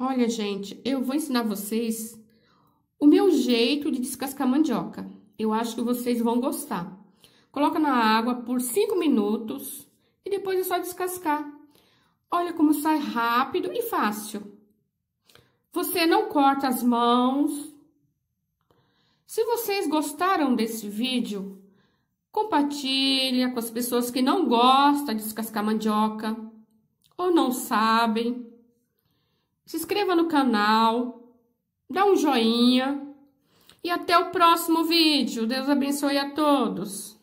Olha, gente, eu vou ensinar vocês o meu jeito de descascar mandioca. Eu acho que vocês vão gostar. Coloca na água por 5 minutos e depois é só descascar. Olha como sai rápido e fácil. Você não corta as mãos. Se vocês gostaram desse vídeo, compartilha com as pessoas que não gostam de descascar mandioca ou não sabem se inscreva no canal, dá um joinha e até o próximo vídeo. Deus abençoe a todos.